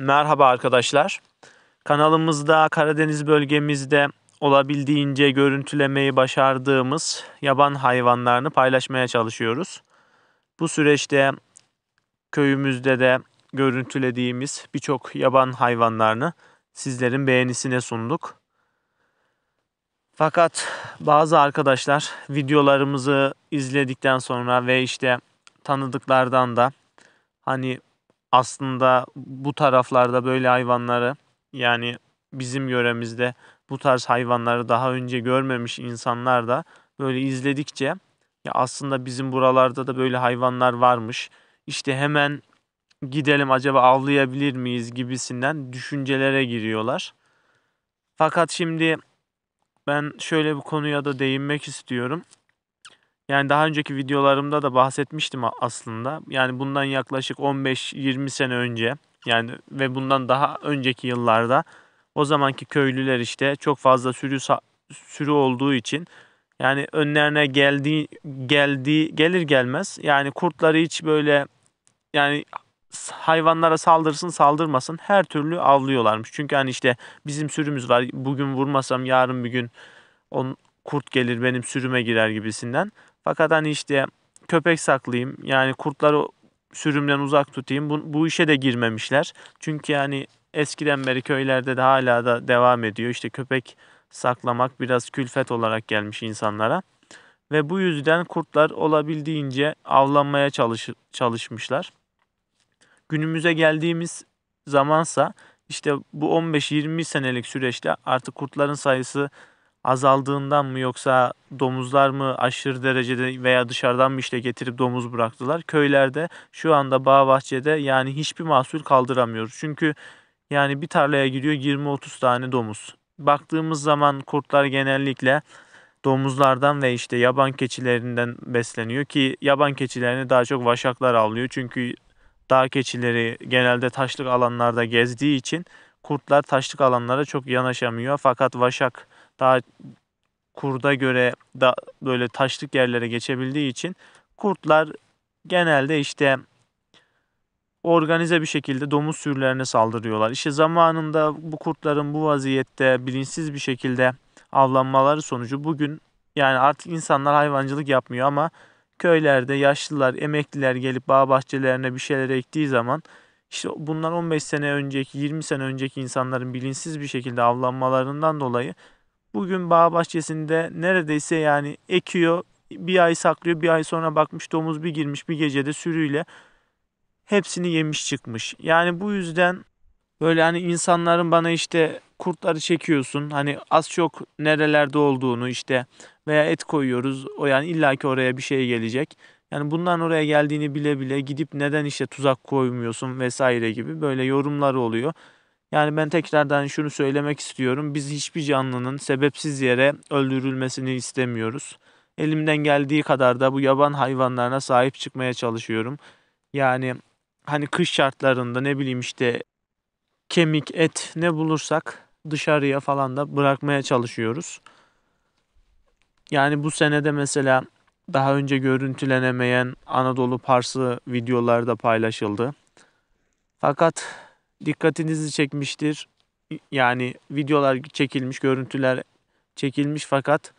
Merhaba arkadaşlar. Kanalımızda Karadeniz bölgemizde olabildiğince görüntülemeyi başardığımız yaban hayvanlarını paylaşmaya çalışıyoruz. Bu süreçte köyümüzde de görüntülediğimiz birçok yaban hayvanlarını sizlerin beğenisine sunduk. Fakat bazı arkadaşlar videolarımızı izledikten sonra ve işte tanıdıklardan da hani aslında bu taraflarda böyle hayvanları yani bizim yöremizde bu tarz hayvanları daha önce görmemiş insanlar da böyle izledikçe ya aslında bizim buralarda da böyle hayvanlar varmış. İşte hemen gidelim acaba avlayabilir miyiz gibisinden düşüncelere giriyorlar. Fakat şimdi ben şöyle bir konuya da değinmek istiyorum. Yani daha önceki videolarımda da bahsetmiştim aslında. Yani bundan yaklaşık 15-20 sene önce yani ve bundan daha önceki yıllarda o zamanki köylüler işte çok fazla sürü sürü olduğu için yani önlerine geldi geldiği gelir gelmez yani kurtları hiç böyle yani hayvanlara saldırsın saldırmasın her türlü avlıyorlarmış. Çünkü hani işte bizim sürümüz var bugün vurmasam yarın bir gün on, kurt gelir benim sürüme girer gibisinden. Fakat hani işte köpek saklayayım yani kurtları sürümden uzak tutayım bu, bu işe de girmemişler. Çünkü yani eskiden beri köylerde de hala da devam ediyor. işte köpek saklamak biraz külfet olarak gelmiş insanlara. Ve bu yüzden kurtlar olabildiğince avlanmaya çalış, çalışmışlar. Günümüze geldiğimiz zamansa işte bu 15-20 senelik süreçte artık kurtların sayısı azaldığından mı yoksa domuzlar mı aşırı derecede veya dışarıdan mı işte getirip domuz bıraktılar. Köylerde şu anda bağ bahçede yani hiçbir mahsul kaldıramıyoruz. Çünkü yani bir tarlaya gidiyor 20-30 tane domuz. Baktığımız zaman kurtlar genellikle domuzlardan ve işte yaban keçilerinden besleniyor ki yaban keçilerini daha çok vaşaklar avlıyor. Çünkü dağ keçileri genelde taşlık alanlarda gezdiği için kurtlar taşlık alanlara çok yanaşamıyor. Fakat vaşak daha kurda göre da böyle taşlık yerlere geçebildiği için kurtlar genelde işte organize bir şekilde domuz sürülerine saldırıyorlar. İşte zamanında bu kurtların bu vaziyette bilinçsiz bir şekilde avlanmaları sonucu bugün yani artık insanlar hayvancılık yapmıyor ama köylerde yaşlılar, emekliler gelip bağ bahçelerine bir şeyler ektiği zaman işte bunlar 15 sene önceki, 20 sene önceki insanların bilinçsiz bir şekilde avlanmalarından dolayı Bugün bağ bahçesinde neredeyse yani ekiyor, bir ay saklıyor, bir ay sonra bakmış domuz bir girmiş bir gecede sürüyle hepsini yemiş çıkmış. Yani bu yüzden böyle hani insanların bana işte kurtları çekiyorsun hani az çok nerelerde olduğunu işte veya et koyuyoruz o yani illaki oraya bir şey gelecek. Yani bundan oraya geldiğini bile bile gidip neden işte tuzak koymuyorsun vesaire gibi böyle yorumlar oluyor. Yani ben tekrardan şunu söylemek istiyorum. Biz hiçbir canlının sebepsiz yere öldürülmesini istemiyoruz. Elimden geldiği kadar da bu yaban hayvanlarına sahip çıkmaya çalışıyorum. Yani hani kış şartlarında ne bileyim işte kemik, et ne bulursak dışarıya falan da bırakmaya çalışıyoruz. Yani bu senede mesela daha önce görüntülenemeyen Anadolu Parsı videolarda paylaşıldı. Fakat dikkatinizi çekmiştir. Yani videolar çekilmiş, görüntüler çekilmiş fakat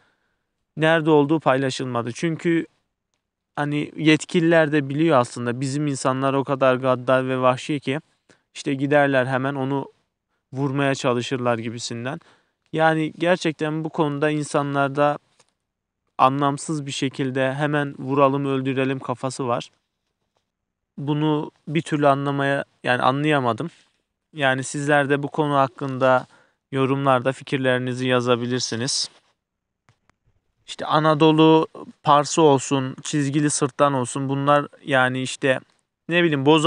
nerede olduğu paylaşılmadı. Çünkü hani yetkililer de biliyor aslında bizim insanlar o kadar gaddar ve vahşi ki işte giderler hemen onu vurmaya çalışırlar gibisinden. Yani gerçekten bu konuda insanlarda anlamsız bir şekilde hemen vuralım öldürelim kafası var. Bunu bir türlü anlamaya yani anlayamadım. Yani sizler de bu konu hakkında yorumlarda fikirlerinizi yazabilirsiniz. İşte Anadolu parsı olsun, çizgili sırttan olsun bunlar yani işte ne bileyim boz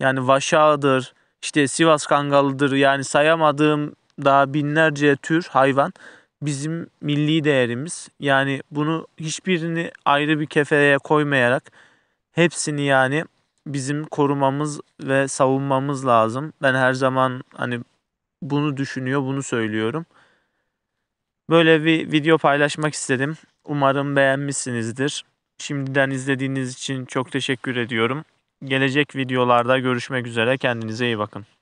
yani vaşağıdır, işte Sivas kangalıdır yani sayamadığım daha binlerce tür hayvan bizim milli değerimiz. Yani bunu hiçbirini ayrı bir kefeye koymayarak hepsini yani bizim korumamız ve savunmamız lazım. Ben her zaman hani bunu düşünüyor, bunu söylüyorum. Böyle bir video paylaşmak istedim. Umarım beğenmişsinizdir. Şimdiden izlediğiniz için çok teşekkür ediyorum. Gelecek videolarda görüşmek üzere. Kendinize iyi bakın.